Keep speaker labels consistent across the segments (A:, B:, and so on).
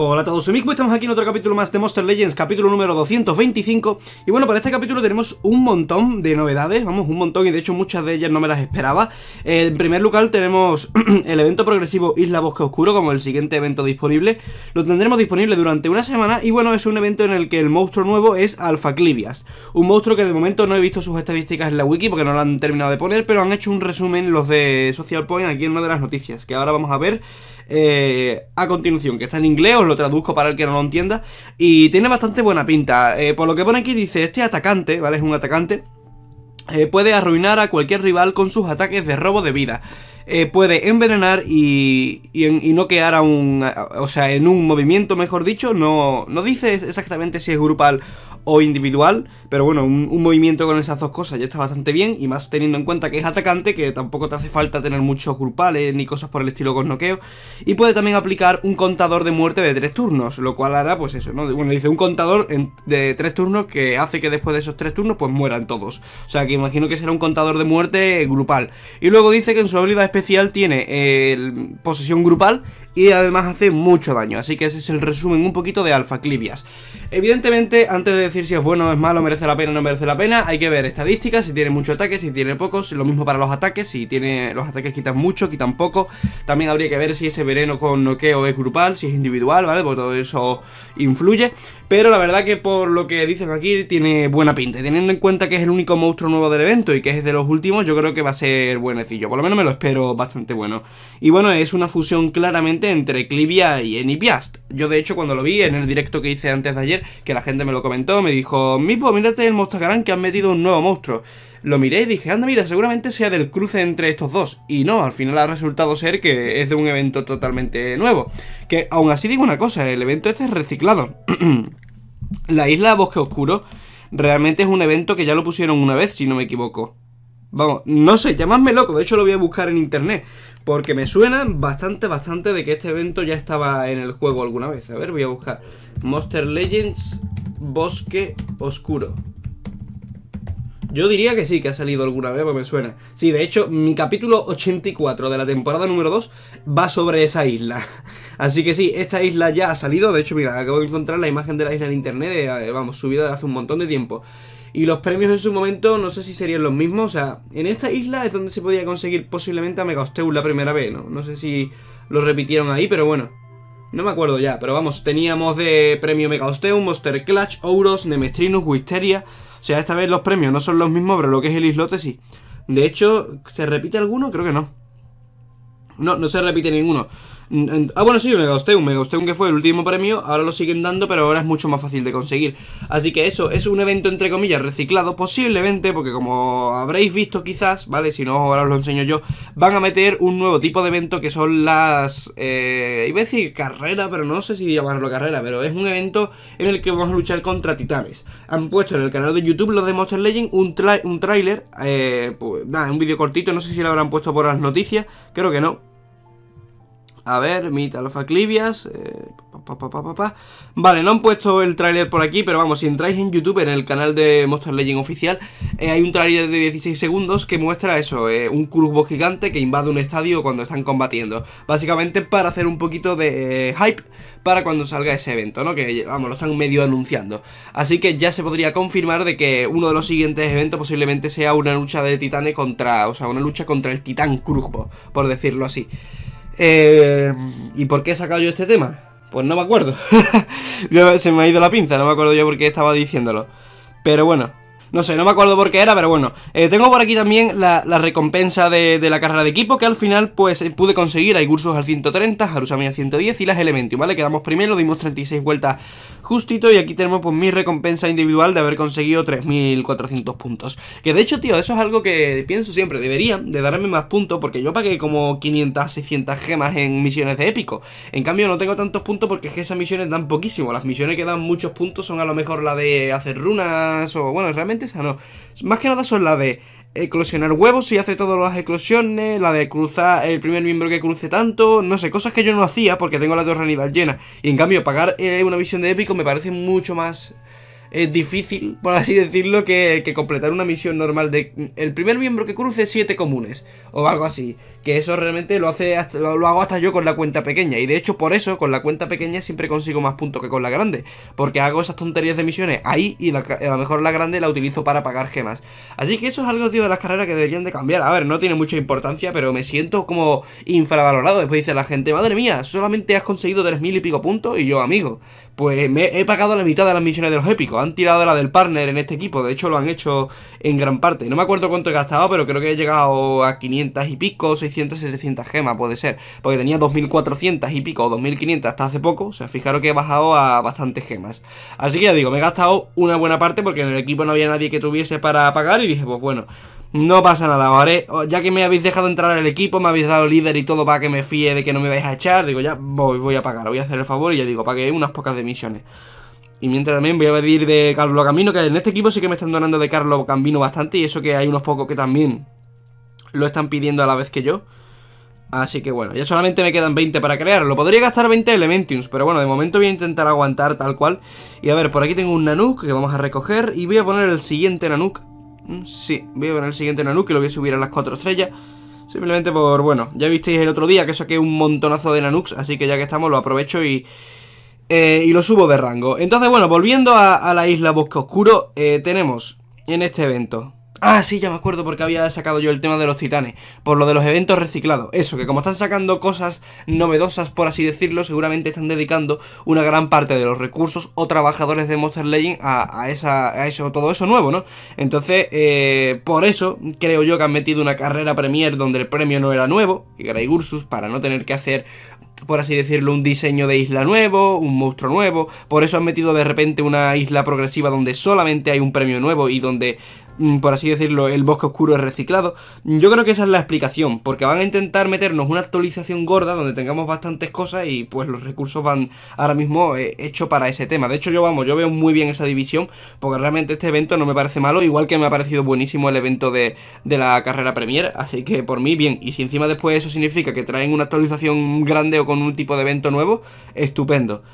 A: Hola a todos, soy estamos aquí en otro capítulo más de Monster Legends, capítulo número 225 Y bueno, para este capítulo tenemos un montón de novedades, vamos, un montón y de hecho muchas de ellas no me las esperaba eh, En primer lugar tenemos el evento progresivo Isla Bosque Oscuro como el siguiente evento disponible Lo tendremos disponible durante una semana y bueno, es un evento en el que el monstruo nuevo es Alpha Clivias Un monstruo que de momento no he visto sus estadísticas en la wiki porque no lo han terminado de poner Pero han hecho un resumen los de Social Point aquí en una de las noticias, que ahora vamos a ver eh, a continuación, que está en inglés, os lo traduzco para el que no lo entienda, y tiene bastante buena pinta. Eh, por lo que pone aquí dice, este atacante, ¿vale? Es un atacante, eh, puede arruinar a cualquier rival con sus ataques de robo de vida. Eh, puede envenenar y, no quedar a un... o sea, en un movimiento, mejor dicho, no, no dice exactamente si es grupal o individual. Pero bueno, un, movimiento con esas dos cosas ya está bastante bien. Y más teniendo en cuenta que es atacante, que tampoco te hace falta tener muchos grupales ni cosas por el estilo con noqueo. Y puede también aplicar un contador de muerte de tres turnos, lo cual hará pues eso, ¿no? Bueno, dice un contador de tres turnos que hace que después de esos tres turnos pues mueran todos. O sea que imagino que será un contador de muerte grupal. Y luego dice que en su habilidad especial tiene eh, posesión grupal y además hace mucho daño. Así que ese es el resumen un poquito de Alpha Clivias. Evidentemente, antes de decir si es bueno, o es malo, merece la pena, o no merece la pena. Hay que ver estadísticas, si tiene mucho ataque, si tiene pocos. Lo mismo para los ataques, si tiene los ataques quitan mucho, quitan poco. También habría que ver si ese veneno con noqueo es grupal, si es individual, ¿vale? Porque todo eso influye. Pero la verdad que por lo que dicen aquí tiene buena pinta. Y teniendo en cuenta que es el único monstruo nuevo del evento y que es de los últimos, yo creo que va a ser buenecillo. Por lo menos me lo espero bastante bueno. Y bueno, es una fusión claramente entre Clivia y Enipiast. Yo de hecho cuando lo vi en el directo que hice antes de ayer, que la gente me lo comentó, me dijo, Mipo, mírate el Mostagarán que han metido un nuevo monstruo. Lo miré y dije, anda, mira, seguramente sea del cruce entre estos dos. Y no, al final ha resultado ser que es de un evento totalmente nuevo. Que aún así digo una cosa, el evento este es reciclado. La isla Bosque Oscuro realmente es un evento que ya lo pusieron una vez, si no me equivoco. Vamos, no sé, llamadme loco, de hecho lo voy a buscar en internet, porque me suena bastante, bastante de que este evento ya estaba en el juego alguna vez. A ver, voy a buscar Monster Legends Bosque Oscuro. Yo diría que sí, que ha salido alguna vez, porque me suena. Sí, de hecho, mi capítulo 84 de la temporada número 2 va sobre esa isla. Así que sí, esta isla ya ha salido. De hecho, mira, acabo de encontrar la imagen de la isla en internet, eh, eh, vamos, subida hace un montón de tiempo. Y los premios en su momento no sé si serían los mismos. O sea, en esta isla es donde se podía conseguir posiblemente a Megaosteus la primera vez, ¿no? No sé si lo repitieron ahí, pero bueno. No me acuerdo ya, pero vamos, teníamos de premio Megaosteus, Monster Clutch, Ouros, Nemestrinus, Wisteria... O sea, esta vez los premios no son los mismos, pero lo que es el islote sí. De hecho, ¿se repite alguno? Creo que no. No, no se repite ninguno. Mm, ah, bueno, sí, un megaosteum, un un que fue el último premio, ahora lo siguen dando, pero ahora es mucho más fácil de conseguir. Así que eso, es un evento entre comillas reciclado, posiblemente, porque como habréis visto quizás, ¿vale? Si no, ahora os lo enseño yo, van a meter un nuevo tipo de evento que son las... Eh, iba a decir carrera, pero no sé si llamarlo carrera, pero es un evento en el que vamos a luchar contra titanes. Han puesto en el canal de YouTube los de Monster Legend un, trailer un tráiler, eh, pues nada, un vídeo cortito, no sé si lo habrán puesto por las noticias, creo que no, a ver, Meet Alpha Clivias. vale, no han puesto el tráiler por aquí, pero vamos, si entráis en YouTube, en el canal de Monster Legend oficial, eh, hay un tráiler de 16 segundos que muestra eso, eh, un Krugbo gigante que invade un estadio cuando están combatiendo. Básicamente para hacer un poquito de eh, hype para cuando salga ese evento, ¿no? Que, vamos, lo están medio anunciando. Así que ya se podría confirmar de que uno de los siguientes eventos posiblemente sea una lucha de titanes contra, o sea, una lucha contra el titán Krugbo, por decirlo así. Eh, ¿Y por qué he sacado yo este tema? Pues no me acuerdo. Se me ha ido la pinza, no me acuerdo yo por qué estaba diciéndolo. Pero bueno, no sé, no me acuerdo por qué era, pero bueno. Eh, tengo por aquí también la, recompensa de, la carrera de equipo, que al final pues eh, pude conseguir. Hay cursos al 130, Harusami al 110 y las Elementos, ¿vale? Quedamos primero, dimos 36 vueltas justito y aquí tenemos pues mi recompensa individual de haber conseguido 3.400 puntos. Que de hecho, tío, eso es algo que pienso siempre. Deberían de darme más puntos porque yo pagué como 500, 600 gemas en misiones de épico. En cambio, no tengo tantos puntos porque es que esas misiones dan poquísimo. Las misiones que dan muchos puntos son a lo mejor la de hacer runas o, bueno, realmente sano. Más que nada son la de eclosionar huevos y hace todas las eclosiones, la de cruzar el primer miembro que cruce tanto, no sé, cosas que yo no hacía porque tengo la realidad llenas Y en cambio, pagar eh, una misión de épico me parece mucho más eh, difícil, por así decirlo, que, que completar una misión normal de mm, el primer miembro que cruce siete comunes o algo así. Que eso realmente lo, hace lo, hago hasta yo con la cuenta pequeña. Y de hecho por eso con la cuenta pequeña siempre consigo más puntos que con la grande. Porque hago esas tonterías de misiones ahí y a lo mejor la grande la utilizo para pagar gemas. Así que eso es algo, tío, de las carreras que deberían de cambiar. A ver, no tiene mucha importancia, pero me siento como infravalorado. Después dice la gente, madre mía, solamente has conseguido 3.000 y pico puntos. Y yo, amigo, pues me he pagado la mitad de las misiones de los épicos. Han tirado la del partner en este equipo. De hecho lo han hecho en gran parte. No me acuerdo cuánto he gastado, pero creo que he llegado a 500 y pico, 600, 700 gemas, puede ser. Porque tenía 2400 y pico, o 2500 hasta hace poco. O sea, fijaros que he bajado a bastantes gemas. Así que ya digo, me he gastado una buena parte porque en el equipo no había nadie que tuviese para pagar. Y dije, pues bueno, no pasa nada, ahora Ya que me habéis dejado entrar al equipo, me habéis dado líder y todo para que me fíe de que no me vais a echar, digo, ya voy, voy a pagar, voy a hacer el favor y ya digo, pagué unas pocas de misiones. Y mientras también voy a pedir de Carlo Camino, que en este equipo sí que me están donando de Carlo Camino bastante. Y eso que hay unos pocos que también lo están pidiendo a la vez que yo. Así que bueno, ya solamente me quedan 20 para crearlo. Podría gastar 20 Elementiums, pero bueno, de momento voy a intentar aguantar tal cual. Y a ver, por aquí tengo un Nanook que vamos a recoger. Y voy a poner el siguiente Nanook. Mm, sí, voy a poner el siguiente Nanook Y lo voy a subir a las 4 estrellas. Simplemente por, bueno, ya visteis el otro día que saqué un montonazo de Nanooks, así que ya que estamos lo aprovecho y, eh, y lo subo de rango. Entonces, bueno, volviendo a, la isla Bosque Oscuro, eh, tenemos en este evento Ah, sí, ya me acuerdo porque había sacado yo el tema de los titanes, por lo de los eventos reciclados. Eso, que como están sacando cosas novedosas, por así decirlo, seguramente están dedicando una gran parte de los recursos o trabajadores de Monster Legend a, eso, todo eso nuevo, ¿no? Entonces, eh, por eso creo yo que han metido una carrera Premier donde el premio no era nuevo, y Grey Ursus, para no tener que hacer por así decirlo, un diseño de isla nuevo, un monstruo nuevo. Por eso han metido de repente una isla progresiva donde solamente hay un premio nuevo y donde Mm, por así decirlo, el bosque oscuro es reciclado. Yo creo que esa es la explicación, porque van a intentar meternos una actualización gorda donde tengamos bastantes cosas y pues los recursos van ahora mismo hecho eh, hechos para ese tema. De hecho, yo vamos, yo veo muy bien esa división, porque realmente este evento no me parece malo, igual que me ha parecido buenísimo el evento de, de la carrera Premier, así que por mí bien. Y si encima después eso significa que traen una actualización grande o con un tipo de evento nuevo, estupendo.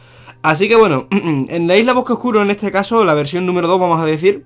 A: Así que bueno, en la isla Bosque Oscuro en este caso, la versión número 2 vamos a decir,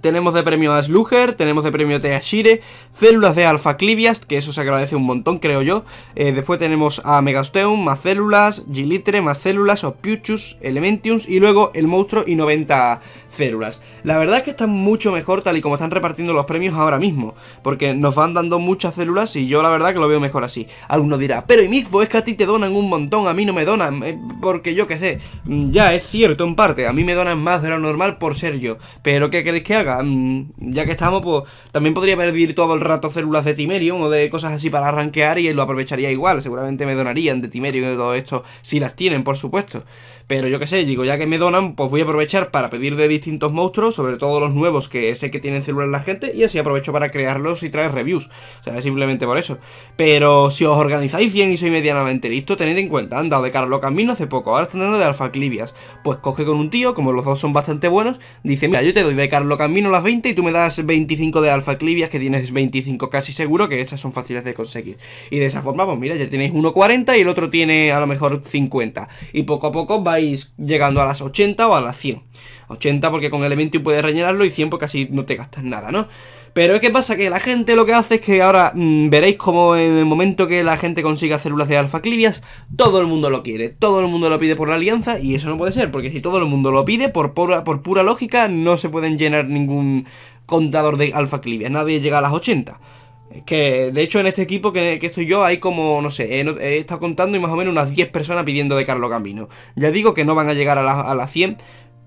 A: tenemos de premio a Sluger tenemos de premio a Teashire, células de Alpha Cliviast, que eso se agradece un montón, creo yo. Eh, después tenemos a Megasteum, más células, Gilitre, más células, Opiuchus, Elementiums y luego el monstruo y 90 células. La verdad es que están mucho mejor tal y como están repartiendo los premios ahora mismo, porque nos van dando muchas células y yo la verdad que lo veo mejor así. Alguno dirá, pero y mixbo es que a ti te donan un montón, a mí no me donan, eh, porque yo qué sé, mm, ya es cierto en parte, a mí me donan más de lo normal por ser yo, pero ¿qué queréis que haga? Mm, ya que estamos, pues también podría pedir todo el rato células de Timerium o de cosas así para arranquear y lo aprovecharía igual. Seguramente me donarían de Timerium y de todo esto, si las tienen, por supuesto. Pero yo qué sé, digo, ya que me donan, pues voy a aprovechar para pedir de distintos monstruos, sobre todo los nuevos que sé que tienen células la gente, y así aprovecho para crearlos y traer reviews. O sea, simplemente por eso. Pero si os organizáis bien y sois medianamente listo, tened en cuenta, han dado de Carlo Camino hace poco, ahora están dando de Alfa Clivias. Pues coge con un tío, como los dos son bastante buenos, dice, mira, yo te doy de Carlo Camino las 20 y tú me das 25 de alfa clivias, que tienes 25 casi seguro, que esas son fáciles de conseguir. Y de esa forma, pues mira, ya tenéis 1,40 y el otro tiene a lo mejor 50. Y poco a poco vais llegando a las 80 o a las 100. 80 porque con el elemento puedes rellenarlo y 100 porque así no te gastas nada, ¿no? Pero es que pasa que la gente lo que hace es que ahora mm, veréis como en el momento que la gente consiga células de alfa clivias, todo el mundo lo quiere, todo el mundo lo pide por la alianza y eso no puede ser, porque si todo el mundo lo pide, por pura, por pura lógica, no se pueden llenar ningún contador de alfa clivias, nadie llega a las 80. Es que, de hecho, en este equipo que, estoy yo hay como, no sé, he, estado contando y más o menos unas 10 personas pidiendo de Carlos Camino Ya digo que no van a llegar a las a 100,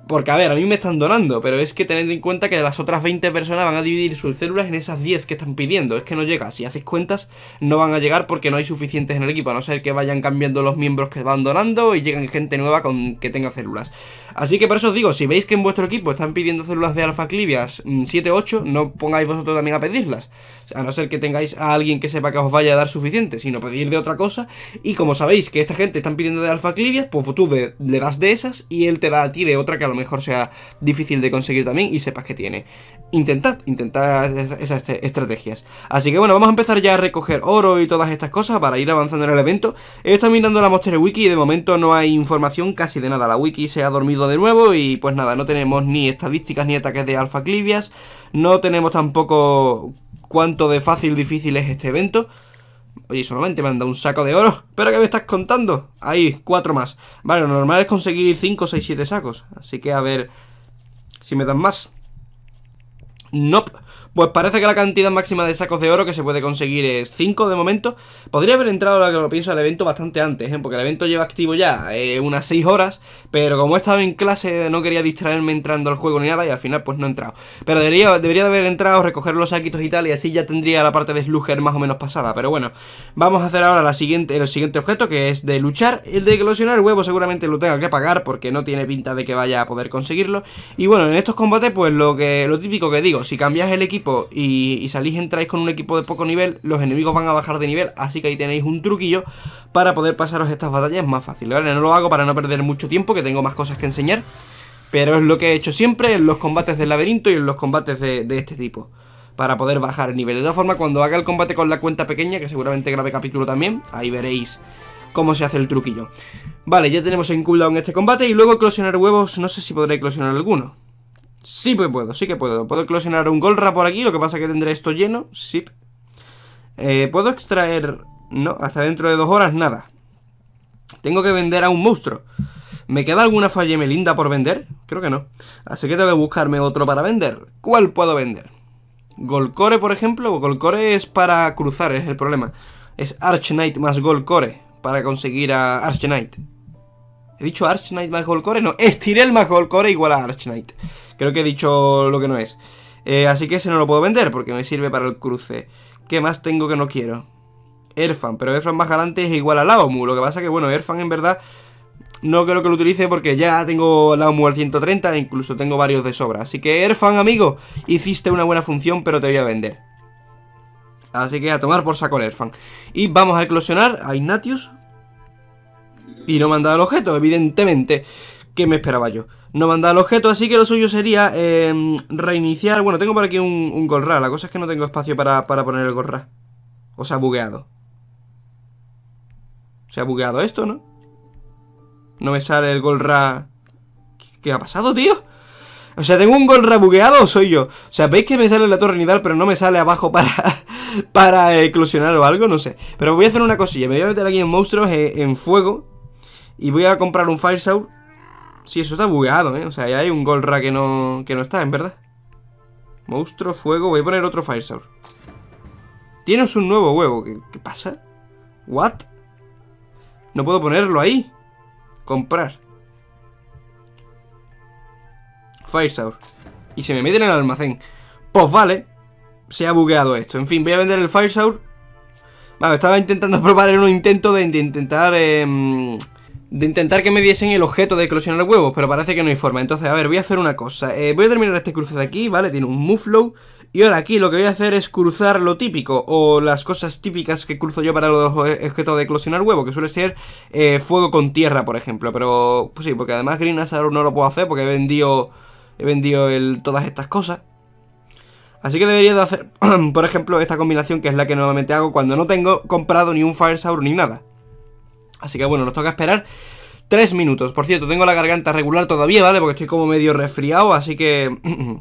A: porque, a ver, a mí me están donando, pero es que tened en cuenta que de las otras 20 personas van a dividir sus células en esas 10 que están pidiendo. Es que no llega. Si haces cuentas, no van a llegar porque no hay suficientes en el equipo, a no ser que vayan cambiando los miembros que van donando y llegan gente nueva con que tenga células. Así que por eso os digo, si veis que en vuestro equipo están pidiendo células de alfa clivias 7-8, mm, no pongáis vosotros también a pedirlas. A no ser que tengáis a alguien que sepa que os vaya a dar suficiente, sino pedir de otra cosa. Y como sabéis que esta gente están pidiendo de alfa clivias, pues tú le das de esas y él te da a ti de otra que a lo mejor sea difícil de conseguir también y sepas que tiene. Intentad, intentad esas este, estrategias. Así que bueno, vamos a empezar ya a recoger oro y todas estas cosas para ir avanzando en el evento. He estado mirando la Monster Wiki y de momento no hay información casi de nada. La wiki se ha dormido de nuevo y pues nada, no tenemos ni estadísticas ni ataques de alfa clivias, no tenemos tampoco cuánto de fácil difícil es este evento. Oye, solamente me han dado un saco de oro. ¿Pero qué me estás contando? Ahí, cuatro más. Vale, lo normal es conseguir 5, 6, 7 sacos. Así que a ver si me dan más. Nope. Pues parece que la cantidad máxima de sacos de oro que se puede conseguir es 5 de momento. Podría haber entrado, ahora que lo pienso, al evento bastante antes, ¿eh? porque el evento lleva activo ya eh, unas 6 horas, pero como he estado en clase no quería distraerme entrando al juego ni nada y al final pues no he entrado. Pero debería, debería haber entrado, recoger los saquitos y tal, y así ya tendría la parte de sluger más o menos pasada. Pero bueno, vamos a hacer ahora la siguiente, el siguiente objeto, que es de luchar. El de eclosionar huevo seguramente lo tenga que pagar, porque no tiene pinta de que vaya a poder conseguirlo. Y bueno, en estos combates pues lo, lo típico que digo, si cambias el equipo y, y salís, entráis con un equipo de poco nivel, los enemigos van a bajar de nivel, así que ahí tenéis un truquillo para poder pasaros estas batallas más fácil, ¿vale? No lo hago para no perder mucho tiempo, que tengo más cosas que enseñar, pero es lo que he hecho siempre en los combates del laberinto y en los combates de, este tipo para poder bajar el nivel. De todas formas, cuando haga el combate con la cuenta pequeña, que seguramente grabe capítulo también, ahí veréis cómo se hace el truquillo. Vale, ya tenemos en este combate y luego eclosionar huevos, no sé si podré eclosionar alguno. Sí puedo, sí que puedo. Puedo eclosionar un Golra por aquí, lo que pasa es que tendré esto lleno. Sí. Eh, puedo extraer... No, hasta dentro de dos horas nada. Tengo que vender a un monstruo. ¿Me queda alguna falle melinda por vender? Creo que no. Así que tengo que buscarme otro para vender. ¿Cuál puedo vender? Golcore, por ejemplo. Golcore es para cruzar, es el problema. Es Arch Knight más Golcore para conseguir a Arch Knight. He dicho Arch Knight Core, no, estiré el Core igual a Arch Knight. Creo que he dicho lo que no es. Eh, así que ese no lo puedo vender porque me sirve para el cruce. ¿Qué más tengo que no quiero? Erfan, pero Erfan más adelante es igual a Laomu. Lo que pasa que, bueno, Erfan en verdad no creo que lo utilice porque ya tengo Laomu al 130 e incluso tengo varios de sobra. Así que Erfan, amigo, hiciste una buena función, pero te voy a vender. Así que a tomar por saco el Erfan. Y vamos a eclosionar a Ignatius y no mandaba el objeto, evidentemente. ¿Qué me esperaba yo? No mandaba el objeto, así que lo suyo sería em, reiniciar. Bueno, tengo por aquí un, Golra, La cosa es que no tengo espacio para, poner el Golra, O sea, bugueado. Se ha bugueado esto, ¿no? No me sale el golra... ¿Qué, ha pasado, tío? O sea, ¿tengo un golra bugueado o soy yo? O sea, ¿veis que me sale la torre nidal pero no me sale abajo para... para eclosionar o algo? No sé. Pero voy a hacer una cosilla. Me voy a meter aquí en monstruos, eh, en fuego. Y voy a comprar un Firesaur. Sí, eso está bugueado, ¿eh? O sea, ya hay un Golra que no, que no está, en verdad. Monstruo, fuego. Voy a poner otro Firesaur. Tienes un nuevo huevo. ¿Qué, pasa? ¿What? No puedo ponerlo ahí. Comprar. Firesaur. Y se me mete en el almacén. Pues vale. Se ha bugueado esto. En fin, voy a vender el Firesaur. Vale, estaba intentando probar en un intento de, intentar... Em, de intentar que me diesen el objeto de eclosionar huevos, pero parece que no hay forma. Entonces, a ver, voy a hacer una cosa. Eh, voy a terminar este cruce de aquí, ¿vale? Tiene un muflow. Y ahora aquí lo que voy a hacer es cruzar lo típico, o las cosas típicas que cruzo yo para los objetos de eclosionar huevos que suele ser eh, fuego con tierra, por ejemplo. Pero, pues sí, porque además Green Azar no lo puedo hacer porque he vendido, he vendido el, todas estas cosas. Así que debería de hacer, por ejemplo, esta combinación que es la que normalmente hago cuando no tengo comprado ni un Fire Saur ni nada. Así que bueno, nos toca esperar tres minutos. Por cierto, tengo la garganta regular todavía, ¿vale? Porque estoy como medio resfriado, así que...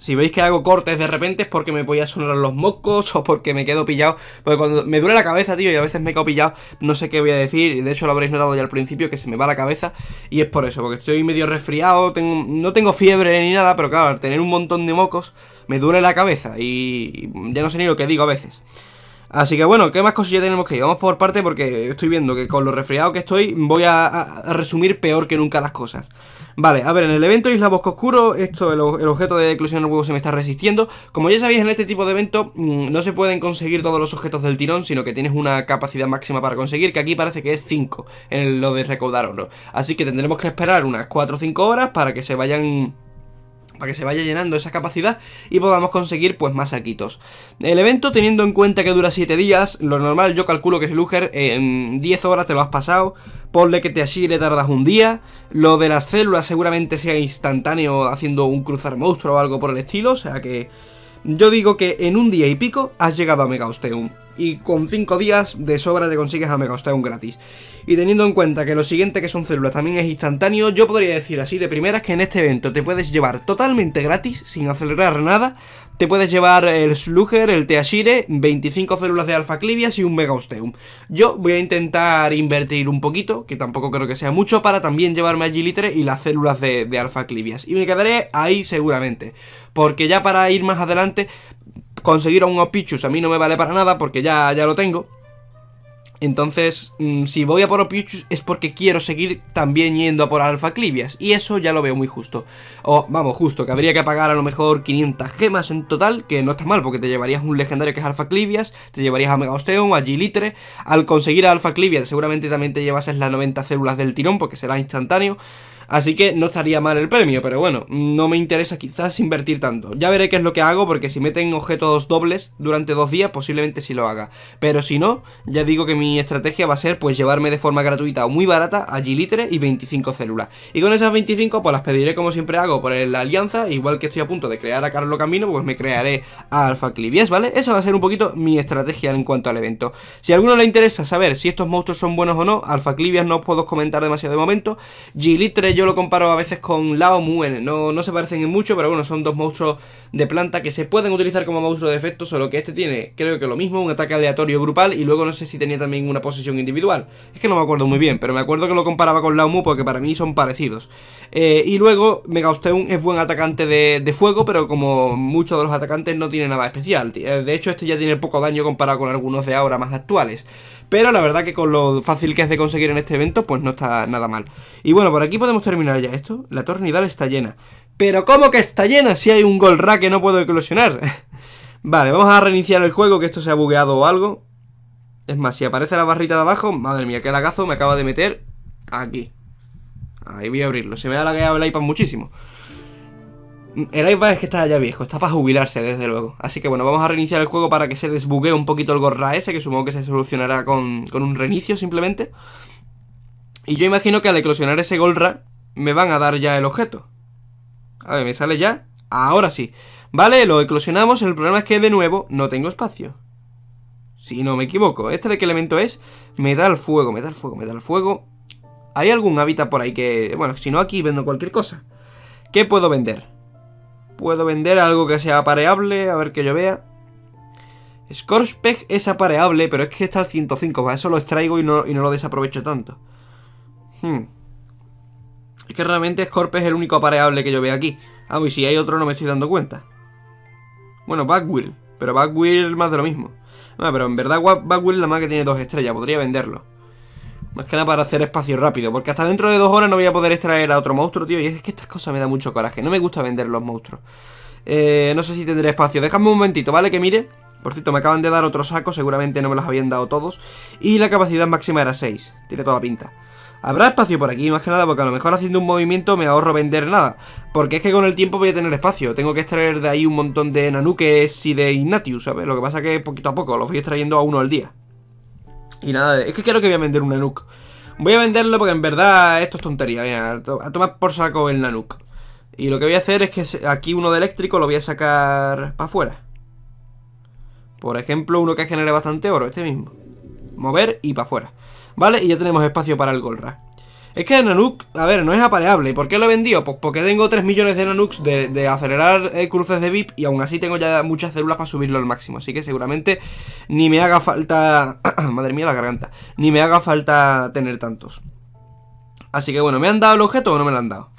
A: si veis que hago cortes de repente es porque me voy a sonar los mocos o porque me quedo pillado. Porque cuando me duele la cabeza, tío, y a veces me quedo pillado, no sé qué voy a decir. De hecho, lo habréis notado ya al principio, que se me va la cabeza. Y es por eso, porque estoy medio resfriado, no tengo fiebre ni nada, pero claro, al tener un montón de mocos, me duele la cabeza. Y ya no sé ni lo que digo a veces. Así que bueno, ¿qué más ya tenemos que ir? Vamos por parte porque estoy viendo que con lo resfriado que estoy voy a, resumir peor que nunca las cosas. Vale, a ver, en el evento Isla Bosco Oscuro, esto, el, objeto de exclusión del huevo se me está resistiendo. Como ya sabéis, en este tipo de evento mm, no se pueden conseguir todos los objetos del tirón, sino que tienes una capacidad máxima para conseguir, que aquí parece que es 5 en lo de recaudar oro. Así que tendremos que esperar unas 4 o 5 horas para que se vayan para que se vaya llenando esa capacidad y podamos conseguir pues más saquitos. El evento, teniendo en cuenta que dura 7 días, lo normal yo calculo que si Luger en 10 horas te lo has pasado, ponle que te así le tardas un día, lo de las células seguramente sea instantáneo haciendo un cruzar monstruo o algo por el estilo, o sea que yo digo que en un día y pico has llegado a Megaosteum y con 5 días de sobra te consigues a Megaosteum gratis. Y teniendo en cuenta que lo siguiente que son células también es instantáneo, yo podría decir así de primeras que en este evento te puedes llevar totalmente gratis, sin acelerar nada, te puedes llevar el sluger el Teashire, 25 células de Alfa Clivias y un Megaosteum. Yo voy a intentar invertir un poquito, que tampoco creo que sea mucho, para también llevarme a Gilitre y las células de, de Alfa Clivias. Y me quedaré ahí seguramente, porque ya para ir más adelante conseguir a un Opichus a mí no me vale para nada porque ya, ya lo tengo. Entonces, mm, si voy a por Opichus es porque quiero seguir también yendo a por Alfa Clivias. Y eso ya lo veo muy justo. O, vamos, justo, que habría que pagar a lo mejor 500 gemas en total, que no está mal, porque te llevarías un legendario que es Alfa Clivias, te llevarías a Megaosteon, a Gilitre. Al conseguir a Alfa Clivias seguramente también te llevases las 90 células del tirón, porque será instantáneo. Así que no estaría mal el premio, pero bueno, no me interesa quizás invertir tanto. Ya veré qué es lo que hago, porque si meten objetos dobles durante dos días, posiblemente sí lo haga. Pero si no, ya digo que mi estrategia va a ser pues llevarme de forma gratuita o muy barata a Gilitre y 25 células. Y con esas 25 pues las pediré como siempre hago por la alianza, igual que estoy a punto de crear a Carlos Camino, pues me crearé a Alpha ¿vale? Esa va a ser un poquito mi estrategia en cuanto al evento. Si a alguno le interesa saber si estos monstruos son buenos o no, Alpha Clivias no os puedo comentar demasiado de momento. Gilitre yo lo comparo a veces con Laomu No, se parecen en mucho, pero bueno, son dos monstruos de planta que se pueden utilizar como monstruos de efecto, solo que este tiene, creo que lo mismo, un ataque aleatorio grupal y luego no sé si tenía también una posesión individual. Es que no me acuerdo muy bien, pero me acuerdo que lo comparaba con Lao porque para mí son parecidos. Eh, y luego, Megausteum es buen atacante de, de, fuego, pero como muchos de los atacantes no tiene nada especial. De hecho, este ya tiene poco daño comparado con algunos de ahora más actuales. Pero la verdad que con lo fácil que es de conseguir en este evento, pues no está nada mal. Y bueno, por aquí podemos terminar ya esto. La Nidal está llena. Pero ¿cómo que está llena si hay un golra que no puedo eclosionar? vale, vamos a reiniciar el juego, que esto se ha bugueado o algo. Es más, si aparece la barrita de abajo, madre mía, qué lagazo me acaba de meter aquí. Ahí voy a abrirlo. Se me ha lagueado el iPad muchísimo. El iPad es que está allá viejo, está para jubilarse desde luego. Así que bueno, vamos a reiniciar el juego para que se desbuguee un poquito el gorra ese, que supongo que se solucionará con, un reinicio simplemente. Y yo imagino que al eclosionar ese gorra me van a dar ya el objeto. A ver, ¿me sale ya? Ahora sí. Vale, lo eclosionamos, el problema es que de nuevo no tengo espacio. Si no me equivoco, ¿este de qué elemento es? Me da el fuego, me da el fuego, me da el fuego. ¿Hay algún hábitat por ahí que... Bueno, si no aquí vendo cualquier cosa. ¿Qué puedo vender? Puedo vender algo que sea apareable, a ver que yo vea. Scorpeg es apareable, pero es que está al 105. Para eso lo extraigo y no, lo desaprovecho tanto. Hmm. Es que realmente Scorpeg es el único apareable que yo veo aquí. Ah, y si hay otro no me estoy dando cuenta. Bueno, Backwheel. Pero Backwheel más de lo mismo. Ah, pero en verdad Backwheel la más que tiene dos estrellas. Podría venderlo. Más que nada para hacer espacio rápido Porque hasta dentro de dos horas no voy a poder extraer a otro monstruo, tío Y es que estas cosas me da mucho coraje No me gusta vender los monstruos eh, No sé si tendré espacio Déjame un momentito, ¿vale? Que mire por cierto, me acaban de dar otro saco, seguramente no me los habían dado todos. Y la capacidad máxima era 6, tiene toda la pinta. Habrá espacio por aquí, más que nada, porque a lo mejor haciendo un movimiento me ahorro vender nada. Porque es que con el tiempo voy a tener espacio. Tengo que extraer de ahí un montón de nanuques y de Ignatius, ¿sabes? Lo que pasa que poquito a poco los voy extrayendo a uno al día. Y nada, es que creo que voy a vender un Nanook. Voy a venderlo porque en verdad esto es tontería. a tomar por saco el Nanook. Y lo que voy a hacer es que aquí uno de eléctrico lo voy a sacar para afuera. Por ejemplo, uno que genere bastante oro, este mismo. Mover y para afuera. ¿Vale? Y ya tenemos espacio para el Golra. Es que Nanook, a ver, no es apareable. ¿Y por qué lo he vendido? Pues porque tengo 3 millones de Nanooks de, acelerar eh, cruces de VIP y aún así tengo ya muchas células para subirlo al máximo. Así que seguramente ni me haga falta... Madre mía, la garganta. Ni me haga falta tener tantos. Así que bueno, ¿me han dado el objeto o no me lo han dado?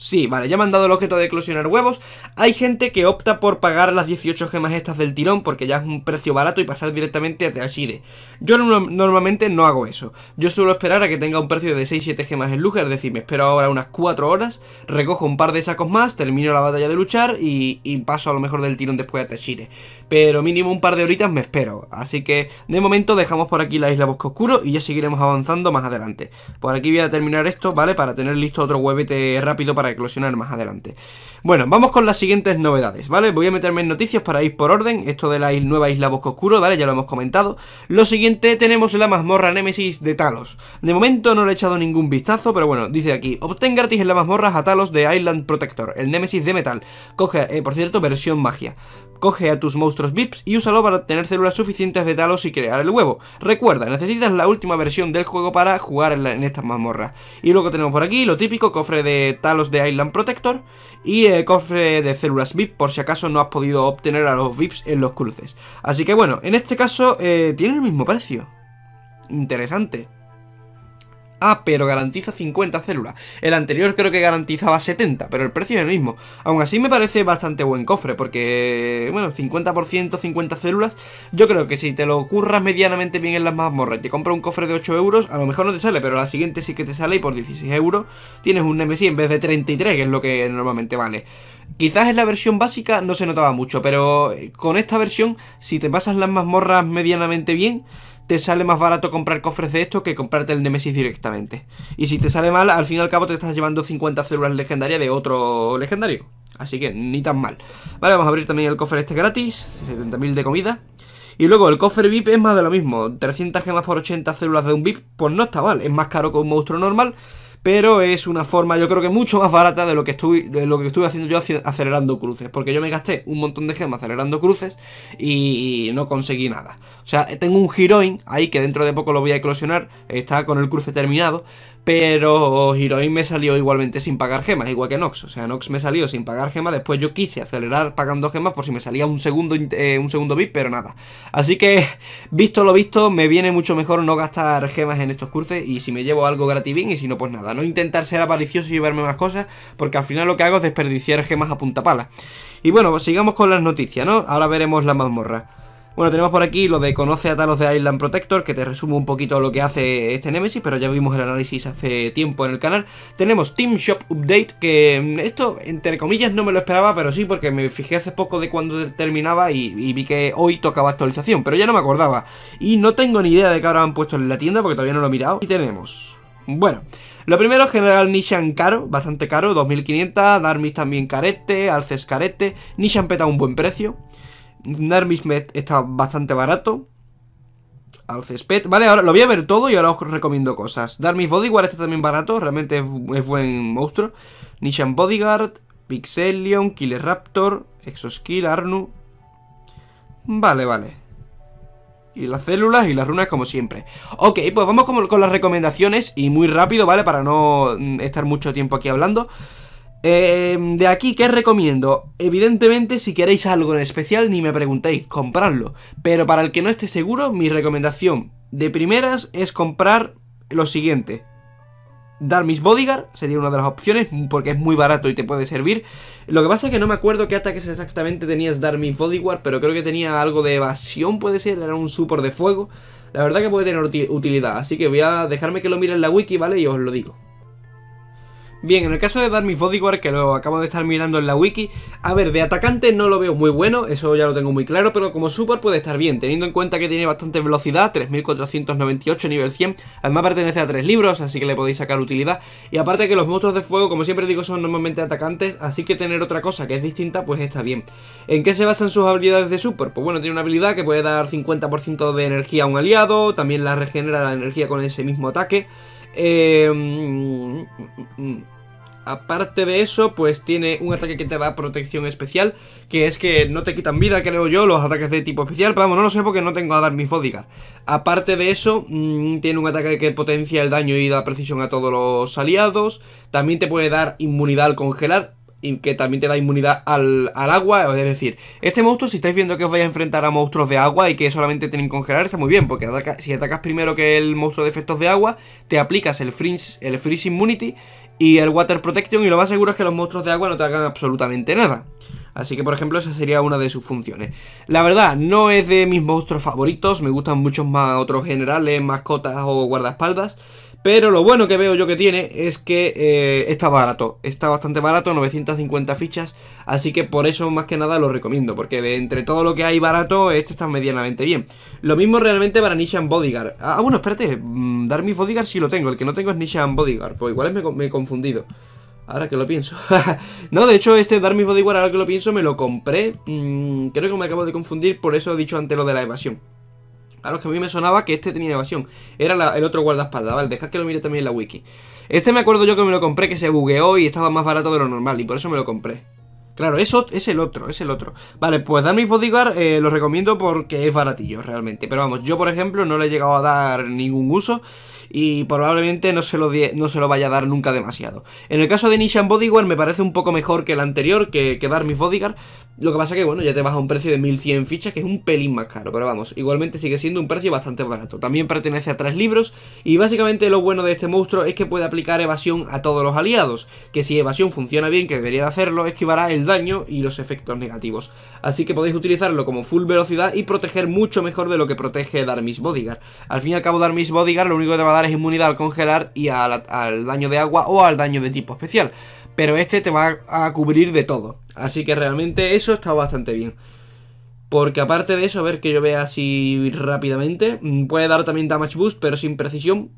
A: Sí, vale, ya me han dado el objeto de eclosionar huevos. Hay gente que opta por pagar las 18 gemas estas del tirón porque ya es un precio barato y pasar directamente a Teashire. Yo normalmente no hago eso. Yo suelo esperar a que tenga un precio de 6-7 gemas en Luger, es decir, me espero ahora unas 4 horas, recojo un par de sacos más, termino la batalla de luchar y, paso a lo mejor del tirón después a Teashire. Pero mínimo un par de horitas me espero. Así que de momento dejamos por aquí la isla Bosque Oscuro y ya seguiremos avanzando más adelante. Por aquí voy a terminar esto, ¿vale? Para tener listo otro huevete rápido para eclosionar más adelante. Bueno, vamos con las siguientes novedades, ¿vale? Voy a meterme en noticias para ir por orden. Esto de la nueva isla Bosco Oscuro, ¿vale? Ya lo hemos comentado. Lo siguiente, tenemos la mazmorra Némesis de Talos. De momento no le he echado ningún vistazo, pero bueno, dice aquí, obtén gratis en la mazmorra a Talos de Island Protector, el Némesis de metal. Coge, eh, por cierto, versión magia. Coge a tus monstruos VIPs y úsalo para obtener células suficientes de Talos y crear el huevo. Recuerda, necesitas la última versión del juego para jugar en, estas mazmorras. Y luego tenemos por aquí lo típico, cofre de Talos de Island Protector y eh, cofre de células VIP por si acaso no has podido obtener a los VIPs en los cruces. Así que bueno, en este caso eh, tiene el mismo precio. Interesante. Ah, pero garantiza 50 células. El anterior creo que garantizaba 70, pero el precio es el mismo. Aún así me parece bastante buen cofre, porque, bueno, 50%, 50 células. Yo creo que si te lo curras medianamente bien en las mazmorras y te compras un cofre de 8 euros, a lo mejor no te sale, pero la siguiente sí que te sale y por 16 euros tienes un Nemesis en vez de 33, que es lo que normalmente vale. Quizás en la versión básica no se notaba mucho, pero con esta versión, si te pasas las mazmorras medianamente bien te sale más barato comprar cofres de esto que comprarte el Nemesis directamente. Y si te sale mal, al fin y al cabo te estás llevando 50 células legendarias de otro legendario. Así que ni tan mal. Vale, vamos a abrir también el cofre este gratis, 70.000 de comida. Y luego el cofre VIP es más de lo mismo, 300 gemas por 80 células de un VIP, pues no está mal, es más caro que un monstruo normal pero es una forma yo creo que mucho más barata de lo que estuve, de lo que estuve haciendo yo acelerando cruces, porque yo me gasté un montón de gemas acelerando cruces y no conseguí nada. O sea, tengo un Heroin ahí que dentro de poco lo voy a eclosionar, está con el cruce terminado, pero Heroin me salió igualmente sin pagar gemas, igual que Nox. O sea, Nox me salió sin pagar gemas. Después yo quise acelerar pagando gemas por si me salía un segundo, eh, un segundo bit, pero nada. Así que, visto lo visto, me viene mucho mejor no gastar gemas en estos cursos. Y si me llevo algo gratis bien, y si no, pues nada. No intentar ser avaricioso y llevarme más cosas, porque al final lo que hago es desperdiciar gemas a punta pala. Y bueno, sigamos con las noticias, ¿no? Ahora veremos la mazmorra. Bueno, tenemos por aquí lo de conoce a Talos de Island Protector, que te resumo un poquito lo que hace este Nemesis, pero ya vimos el análisis hace tiempo en el canal. Tenemos Team Shop Update, que mm, esto, entre comillas, no me lo esperaba, pero sí, porque me fijé hace poco de cuando terminaba y, vi que hoy tocaba actualización, pero ya no me acordaba. Y no tengo ni idea de qué han puesto en la tienda, porque todavía no lo he mirado. Y tenemos... Bueno, lo primero, General Nishan caro, bastante caro, 2500, Darmis también carete, Alces carete, Nishan peta un buen precio. Narmismet está bastante barato. Al Vale, ahora lo voy a ver todo y ahora os recomiendo cosas. Darmis Bodyguard está también barato. Realmente es, buen monstruo. Nishan Bodyguard. Pixelion. Killer Raptor. Exoskill. Arnu. Vale, vale. Y las células y las runas como siempre Ok, pues vamos con las recomendaciones Y muy rápido, ¿vale? Para no mm, estar mucho tiempo aquí hablando Em, de aquí, ¿qué recomiendo? Evidentemente, si queréis algo en especial, ni me preguntéis, compradlo. Pero para el que no esté seguro, mi recomendación de primeras es comprar lo siguiente. Darmis Bodyguard sería una de las opciones porque es muy barato y te puede servir. Lo que pasa es que no me acuerdo qué ataques exactamente tenías Darmis Bodyguard, pero creo que tenía algo de evasión, puede ser, era un support de fuego. La verdad que puede tener utilidad, así que voy a dejarme que lo mire en la wiki, ¿vale? Y os lo digo. Bien, en el caso de mi Bodyguard, que lo acabo de estar mirando en la wiki, a ver, de atacante no lo veo muy bueno, eso ya lo tengo muy claro, pero como super puede estar bien, teniendo en cuenta que tiene bastante velocidad, 3498, nivel 100, además pertenece a tres libros, así que le podéis sacar utilidad, y aparte que los monstruos de fuego, como siempre digo, son normalmente atacantes, así que tener otra cosa que es distinta, pues está bien. ¿En qué se basan sus habilidades de super? Pues bueno, tiene una habilidad que puede dar 50% de energía a un aliado, también la regenera la energía con ese mismo ataque, Em, aparte de eso, pues tiene un ataque que te da protección especial, que es que no te quitan vida, creo yo, los ataques de tipo especial, pero vamos, no lo sé porque no tengo a dar mi Fodigar. Aparte de eso, mm, tiene un ataque que potencia el daño y da precisión a todos los aliados, también te puede dar inmunidad al congelar, y que también te da inmunidad al, al, agua. Es decir, este monstruo, si estáis viendo que os vais a enfrentar a monstruos de agua y que solamente tienen que congelar, está muy bien, porque si atacas primero que el monstruo de efectos de agua, te aplicas el freeze, el freeze immunity y el water protection y lo más seguro es que los monstruos de agua no te hagan absolutamente nada. Así que, por ejemplo, esa sería una de sus funciones. La verdad, no es de mis monstruos favoritos, me gustan muchos más otros generales, mascotas o guardaespaldas. Pero lo bueno que veo yo que tiene es que eh, está barato, está bastante barato, 950 fichas, así que por eso más que nada lo recomiendo, porque de entre todo lo que hay barato, este está medianamente bien. Lo mismo realmente para Nishan Bodyguard. Ah, ah, bueno, espérate, mm, Darmis Bodyguard sí lo tengo, el que no tengo es Nishan Bodyguard, pues igual me, he confundido. Ahora que lo pienso. no, de hecho, este Darmy Bodyguard, ahora que lo pienso, me lo compré. Mm, creo que me acabo de confundir, por eso he dicho antes lo de la evasión. Claro que a mí me sonaba que este tenía evasión. Era el otro guardaespaldas, vale, dejad que lo mire también en la wiki. Este me acuerdo yo que me lo compré, que se bugueó y estaba más barato de lo normal, y por eso me lo compré. Claro, eso es el otro, es el otro. Vale, pues darme Bodyguard eh, lo recomiendo porque es baratillo realmente. Pero vamos, yo por ejemplo no le he llegado a dar ningún uso y probablemente no se lo, no se lo vaya a dar nunca demasiado. En el caso de Nishan Bodyguard me parece un poco mejor que el anterior, que, que Darmis Bodyguard. Lo que pasa que, bueno, ya te baja un precio de 1100 fichas, que es un pelín más caro, pero vamos, igualmente sigue siendo un precio bastante barato. También pertenece a tres libros y básicamente lo bueno de este monstruo es que puede aplicar evasión a todos los aliados, que si evasión funciona bien, que debería de hacerlo, esquivará el daño y los efectos negativos. Así que podéis utilizarlo como full velocidad y proteger mucho mejor de lo que protege Darmis Bodyguard. Al fin y al cabo Darmis Bodyguard lo único que te va a dar es inmunidad al congelar y al daño de agua o al daño de tipo especial. Pero este te va a cubrir de todo. Así que realmente eso está bastante bien. Porque aparte de eso, a ver que yo vea así rápidamente. Mm, puede dar también damage boost, pero sin precisión.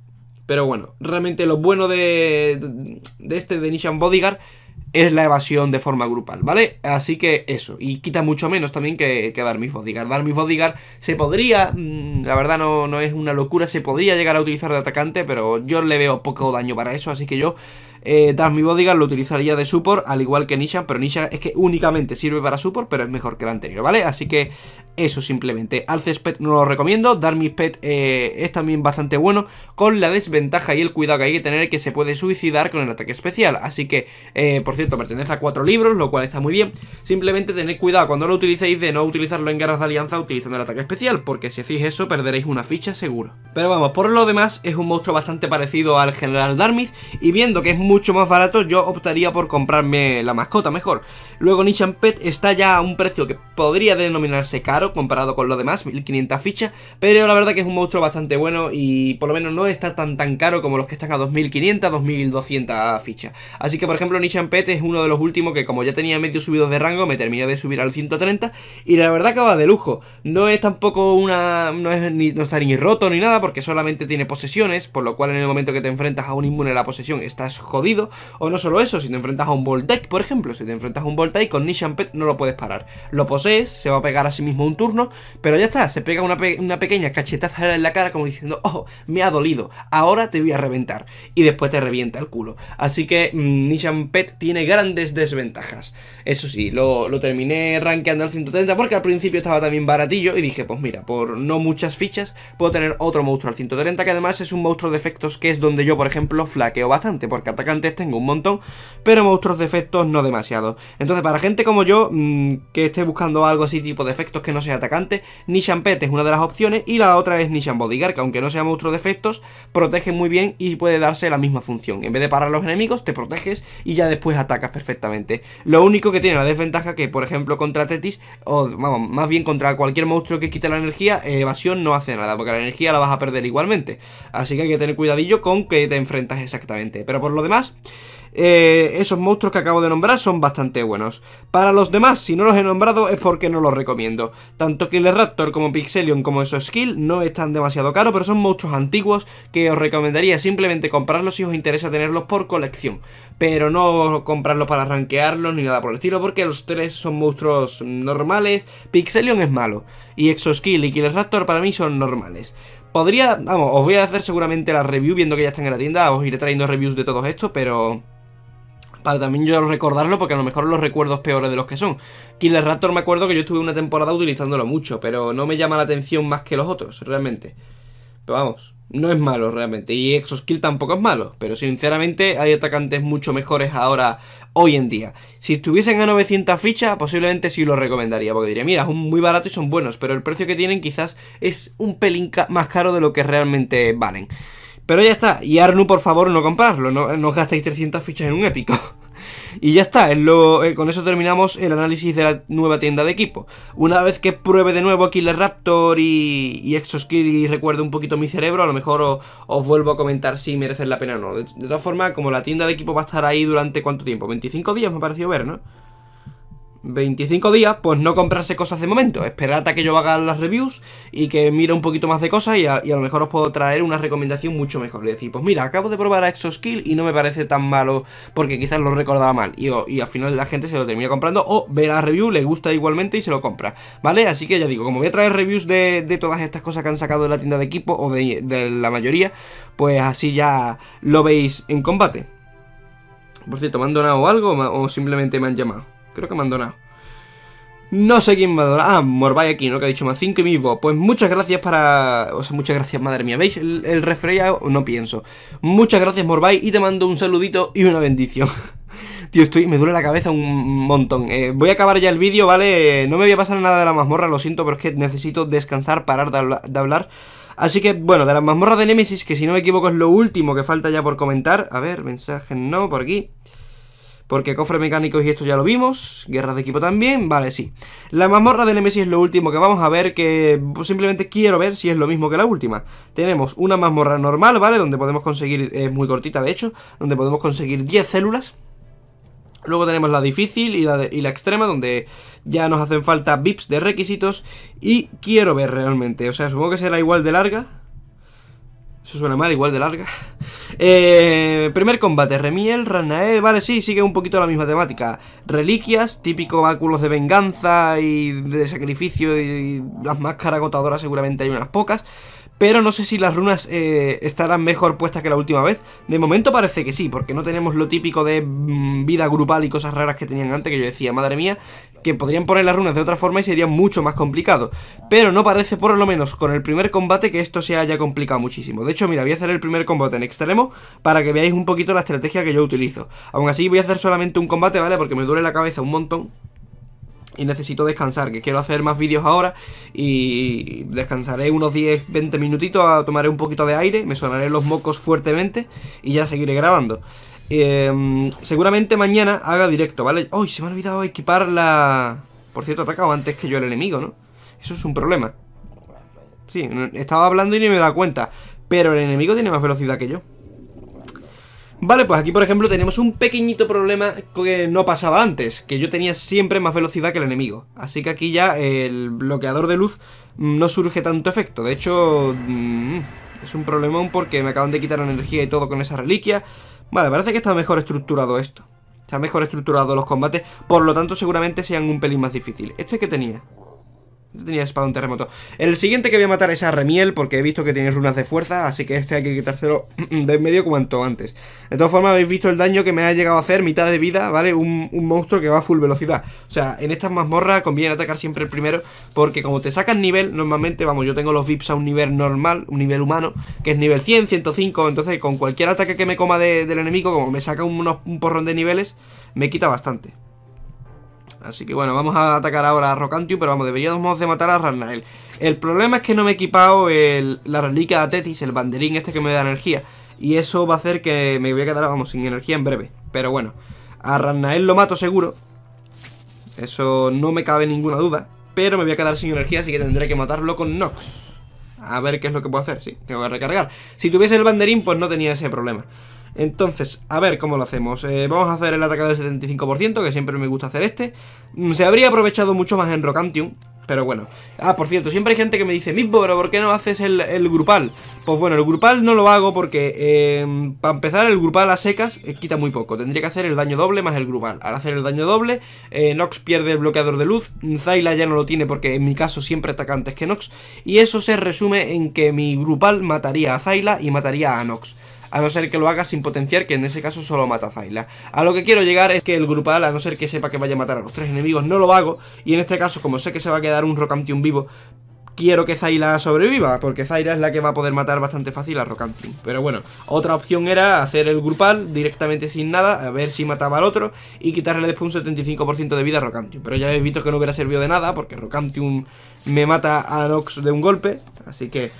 A: Pero bueno, realmente lo bueno de, de este de Nishan Bodyguard es la evasión de forma grupal, ¿vale? Así que eso, y quita mucho menos también que, que Fodigar Bodyguard. mi Bodyguard se podría, mm, la verdad no, no es una locura, se podría llegar a utilizar de atacante, pero yo le veo poco daño para eso, así que yo eh, Dash lo utilizaría de support, al igual que Nisha, pero Nisha es que únicamente sirve para support, pero es mejor que la anterior, ¿vale? Así que eso simplemente. Alces no lo recomiendo, Darmis Pet eh, es también bastante bueno, con la desventaja y el cuidado que hay que tener que se puede suicidar con el ataque especial. Así que, eh, por cierto, pertenece a cuatro libros, lo cual está muy bien. Simplemente tened cuidado cuando lo utilicéis de no utilizarlo en guerras de alianza utilizando el ataque especial, porque si hacéis eso perderéis una ficha seguro. Pero vamos, por lo demás es un monstruo bastante parecido al general Darmis, y viendo que es muy mucho más barato, yo optaría por comprarme la mascota mejor. Luego Nishan Pet está ya a un precio que podría denominarse caro comparado con lo demás, 1500 fichas, pero la verdad que es un monstruo bastante bueno y por lo menos no está tan tan caro como los que están a 2500, 2200 fichas. Así que por ejemplo Nishan Pet es uno de los últimos que como ya tenía medio subido de rango me terminé de subir al 130 y la verdad que va de lujo. No es tampoco una... no, es ni, está ni roto ni nada porque solamente tiene posesiones, por lo cual en el momento que te enfrentas a un inmune a la posesión estás o no solo eso, si te enfrentas a un Voltaic, por ejemplo, si te enfrentas a un Voltaic con Nishan Pet no lo puedes parar. Lo posees, se va a pegar a sí mismo un turno, pero ya está, se pega una, pequeña cachetaza en la cara como diciendo, oh, me ha dolido, ahora te voy a reventar. Y después te revienta el culo. Así que mm, Nishampet Pet tiene grandes desventajas. Eso sí, lo, lo terminé rankeando al 130 porque al principio estaba también baratillo y dije, pues mira, por no muchas fichas puedo tener otro monstruo al 130 que además es un monstruo de efectos que es donde yo, por ejemplo, flaqueo bastante porque ataca tengo un montón, pero monstruos de efectos no demasiado, Entonces, para gente como yo, mm, que esté buscando algo así tipo de efectos que no sea atacante, Nishan Pet es una de las opciones y la otra es Nishan Bodyguard, que aunque no sea monstruo de efectos, protege muy bien y puede darse la misma función. En vez de parar a los enemigos, te proteges y ya después atacas perfectamente. Lo único que tiene la desventaja que, por ejemplo, contra Tetis, o vamos, más bien contra cualquier monstruo que quite la energía, eh, evasión no hace nada, porque la energía la vas a perder igualmente. Así que hay que tener cuidadillo con que te enfrentas exactamente. Pero por lo demás, eh, esos monstruos que acabo de nombrar son bastante buenos. Para los demás, si no los he nombrado es porque no los recomiendo. Tanto Killer Raptor como Pixelion como esos Skill no están demasiado caros, pero son monstruos antiguos que os recomendaría simplemente comprarlos si os interesa tenerlos por colección. Pero no comprarlos para rankearlos ni nada por el estilo, porque los tres son monstruos normales. Pixelion es malo, y Exoskill y Killer Raptor para mí son normales. Podría, vamos, os voy a hacer seguramente la review viendo que ya están en la tienda, os iré trayendo reviews de todo esto, pero... Para también yo recordarlo, porque a lo mejor los recuerdos peores de los que son. Killer Raptor me acuerdo que yo estuve una temporada utilizándolo mucho, pero no me llama la atención más que los otros, realmente. Pero vamos, no es malo realmente. Y Exoskill tampoco es malo, pero sinceramente hay atacantes mucho mejores ahora hoy en día. Si estuviesen a 900 fichas, posiblemente sí lo recomendaría, porque diría, mira, son muy baratos y son buenos, pero el precio que tienen quizás es un pelín más caro de lo que realmente valen. Pero ya está, y Arnu, por favor, no comprarlo, no, no gastéis 300 fichas en un épico. Y ya está, eh, con eso terminamos el análisis de la nueva tienda de equipo. Una vez que pruebe de nuevo Killer Raptor y, y Exoskill y recuerde un poquito mi cerebro, a lo mejor os, vuelvo a comentar si merece la pena o no. De, de todas formas, como la tienda de equipo va a estar ahí durante cuánto tiempo, 25 días me ha parecido ver, ¿no? 25 días, pues no comprarse cosas de momento. Esperad hasta que yo haga las reviews y que mire un poquito más de cosas y a, lo mejor os puedo traer una recomendación mucho mejor. Y decir, pues mira, acabo de probar a Exoskill y no me parece tan malo porque quizás lo recordaba mal. Y, al final la gente se lo termina comprando o ve la review, le gusta igualmente y se lo compra. ¿Vale? Así que ya digo, como voy a traer reviews de, todas estas cosas que han sacado de la tienda de equipo o de la mayoría, pues así ya lo veis en combate. Por cierto, ¿me han donado algo o simplemente me han llamado? Creo que me han donado. No sé quién me ha donado. Ah, Morbay aquí, ¿no? Que ha dicho más cinco y mismo. Pues muchas gracias para. O sea, muchas gracias, madre mía. ¿Veis? El, el no pienso. Muchas gracias, Morbay. Y te mando un saludito y una bendición. Tío, estoy, me duele la cabeza un montón. Eh, voy a acabar ya el vídeo, ¿vale? No me voy a pasar nada de la mazmorra, lo siento, pero es que necesito descansar, parar de, hablar. Así que, bueno, de la mazmorra de Nemesis, que si no me equivoco es lo último que falta ya por comentar. A ver, mensaje no, por aquí. Porque cofre mecánico y esto ya lo vimos. Guerras de equipo también. Vale, sí. La mazmorra del Nemesis es lo último que vamos a ver. Que simplemente quiero ver si es lo mismo que la última. Tenemos una mazmorra normal, ¿vale? Donde podemos conseguir... Es eh, muy cortita, de hecho. Donde podemos conseguir 10 células. Luego tenemos la difícil y la, y la, extrema, donde ya nos hacen falta VIPs de requisitos. Y quiero ver realmente, o sea, supongo que será igual de larga. Eso suena mal, igual de larga. Eh, primer combate, Remiel, Ranael, vale, sí, sigue un poquito la misma temática. Reliquias, típico báculos de venganza y de sacrificio y las máscaras agotadoras seguramente hay unas pocas. Pero no sé si las runas eh, estarán mejor puestas que la última vez. De momento parece que sí, porque no tenemos lo típico de mm, vida grupal y cosas raras que tenían antes, que yo decía, madre mía, que podrían poner las runas de otra forma y sería mucho más complicado. Pero no parece, por lo menos con el primer combate, que esto se haya complicado muchísimo. De hecho, mira, voy a hacer el primer combate en extremo para que veáis un poquito la estrategia que yo utilizo. Aún así, voy a hacer solamente un combate, ¿vale? Porque me duele la cabeza un montón. Y necesito descansar, que quiero hacer más vídeos ahora Y descansaré unos 10-20 minutitos a Tomaré un poquito de aire, me sonaré los mocos fuertemente Y ya seguiré grabando Em, seguramente mañana haga directo, ¿vale? ¡Uy! se me ha olvidado equipar la... Por cierto, atacado antes que yo el enemigo, ¿no? Eso es un problema. Sí, estaba hablando y ni me he dado cuenta. Pero el enemigo tiene más velocidad que yo. Vale, pues aquí por ejemplo tenemos un pequeñito problema que no pasaba antes, que yo tenía siempre más velocidad que el enemigo. Así que aquí ya el bloqueador de luz mm, no surge tanto efecto. De hecho, mm, es un problemón porque me acaban de quitar energía y todo con esa reliquia. Vale, parece que está mejor estructurado esto. Está mejor estructurado los combates, por lo tanto seguramente sean un pelín más difícil ¿Este que tenía? Yo tenía espada un terremoto. El siguiente que voy a matar es a Remiel, porque he visto que tiene runas de fuerza, así que este hay que quitárselo de en medio cuanto antes. De todas formas, habéis visto el daño que me ha llegado a hacer, mitad de vida, ¿vale? Un, monstruo que va a full velocidad. O sea, en estas mazmorras conviene atacar siempre el primero, porque como te sacan nivel, normalmente, vamos, yo tengo los VIPs a un nivel normal, un nivel humano, que es nivel 100, 105, entonces con cualquier ataque que me coma del enemigo, como me saca un porrón de niveles, me quita bastante. Así que bueno, vamos a atacar ahora a Rocantiu, pero vamos, deberíamos de matar a Ragnael. El problema es que no me he equipado la reliquia de Tetis, el banderín este que me da energía. Y eso va a hacer que me voy a quedar, vamos, sin energía en breve. Pero bueno, a Ragnael lo mato seguro. Eso no me cabe ninguna duda. Pero me voy a quedar sin energía, así que tendré que matarlo con Nox. A ver qué es lo que puedo hacer, sí, tengo que recargar Si tuviese el banderín, pues no tenía ese problema entonces, a ver cómo lo hacemos eh, Vamos a hacer el ataque del 75% Que siempre me gusta hacer este mm, Se habría aprovechado mucho más en Rocantium pero bueno. Ah, por cierto, siempre hay gente que me dice, Mismo, pero ¿por qué no haces el, grupal? Pues bueno, el grupal no lo hago porque, eh, para empezar, el grupal a secas eh, quita muy poco. Tendría que hacer el daño doble más el grupal. Al hacer el daño doble, Nox pierde el bloqueador de luz. Zaila ya no lo tiene porque en mi caso siempre ataca antes que Nox. Y eso se resume en que mi grupal mataría a Zaila y mataría a Nox a no ser que lo haga sin potenciar, que en ese caso solo mata a Zyla. A lo que quiero llegar es que el grupal, a no ser que sepa que vaya a matar a los tres enemigos, no lo hago, y en este caso, como sé que se va a quedar un Rocantium vivo, quiero que Zaira sobreviva, porque Zaira es la que va a poder matar bastante fácil a Rocantium. Pero bueno, otra opción era hacer el grupal directamente sin nada, a ver si mataba al otro y quitarle después un 75% de vida a Rocantium. Pero ya he visto que no hubiera servido de nada, porque Rocantium me mata a Nox de un golpe, así que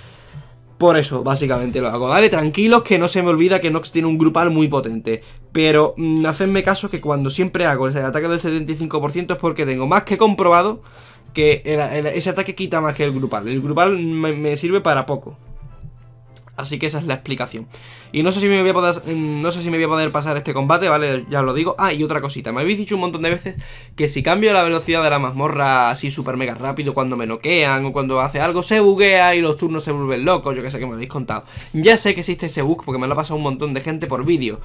A: por eso, básicamente lo hago. Dale, tranquilos, que no se me olvida que Nox tiene un grupal muy potente. Pero hacenme mm, hacedme caso que cuando siempre hago el ataque del 75% es porque tengo más que comprobado que ese ataque quita más que el grupal. El grupal me sirve para poco. Así que esa es la explicación. Y no sé si me voy a poder, mm, no sé si me voy a poder pasar este combate, ¿vale? Ya lo digo. Ah, y otra cosita. Me habéis dicho un montón de veces que si cambio la velocidad de la mazmorra así súper mega rápido cuando me noquean o cuando hace algo, se buguea y los turnos se vuelven locos. Yo que sé que me habéis contado. Ya sé que existe ese bug porque me lo ha pasado un montón de gente por vídeo.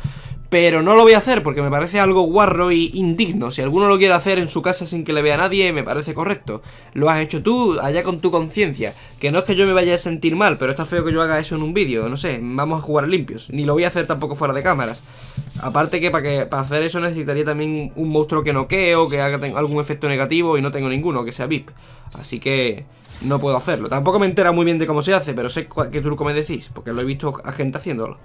A: Pero no lo voy a hacer porque me parece algo guarro y indigno. Si alguno lo quiere hacer en su casa sin que le vea nadie, me parece correcto. Lo has hecho tú, allá con tu conciencia. Que no es que yo me vaya a sentir mal, pero está feo que yo haga eso en un vídeo. No sé, vamos a jugar limpio. Ni lo voy a hacer tampoco fuera de cámaras. Aparte que para, hacer eso necesitaría también un monstruo que noquee o que haga algún efecto negativo y no tengo ninguno, que sea VIP. Así que no puedo hacerlo. Tampoco me entera muy bien de cómo se hace, pero sé qué truco me decís, porque lo he visto a gente haciéndolo.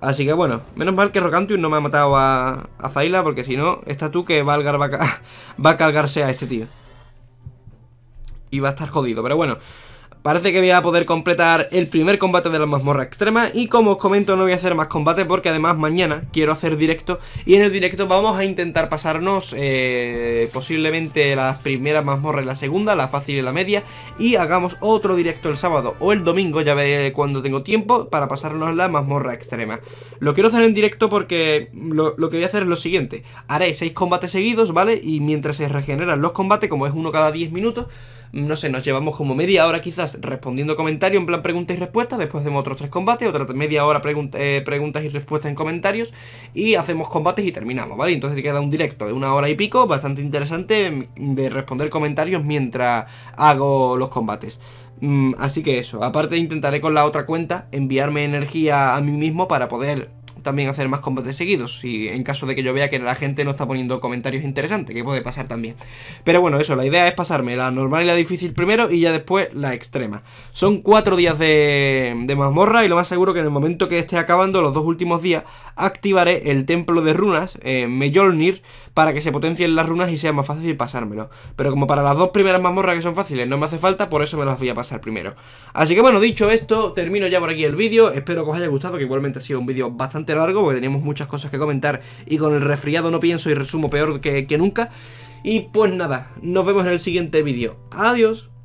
A: Así que bueno, menos mal que Rocantius no me ha matado a, a Zaila, porque si no, está tú que va a cargarse a este tío. Y va a estar jodido, pero bueno... Parece que voy a poder completar el primer combate de la mazmorra extrema y como os comento no voy a hacer más combate porque además mañana quiero hacer directo y en el directo vamos a intentar pasarnos eh, posiblemente las primeras mazmorras y la segunda, la fácil y la media y hagamos otro directo el sábado o el domingo, ya veré cuando tengo tiempo para pasarnos la mazmorra extrema. Lo quiero hacer en directo porque lo, que voy a hacer es lo siguiente, haré seis combates seguidos, ¿vale? Y mientras se regeneran los combates, como es uno cada 10 minutos no sé, nos llevamos como media hora quizás respondiendo comentarios, en plan preguntas y respuestas, después hacemos otros tres combates, otra media hora eh, preguntas y respuestas en comentarios, y hacemos combates y terminamos, ¿vale? Entonces queda un directo de una hora y pico, bastante interesante, mm, de responder comentarios mientras hago los combates. Mm, así que eso, aparte intentaré con la otra cuenta enviarme energía a mí mismo para poder también hacer más combates seguidos. Y en caso de que yo vea que la gente no está poniendo comentarios interesantes, que puede pasar también. Pero bueno, eso, la idea es pasarme la normal y la difícil primero y ya después la extrema. Son cuatro días de, de mazmorra y lo más seguro que en el momento que esté acabando, los dos últimos días, activaré el templo de runas, eh, para que se potencien las runas y sea más fácil pasármelo. Pero como para las dos primeras mazmorras que son fáciles no me hace falta, por eso me las voy a pasar primero. Así que bueno, dicho esto, termino ya por aquí el vídeo. Espero que os haya gustado, que igualmente ha sido un vídeo bastante largo, porque teníamos muchas cosas que comentar y con el resfriado no pienso y resumo peor que, que nunca. Y pues nada, nos vemos en el siguiente vídeo. Adiós.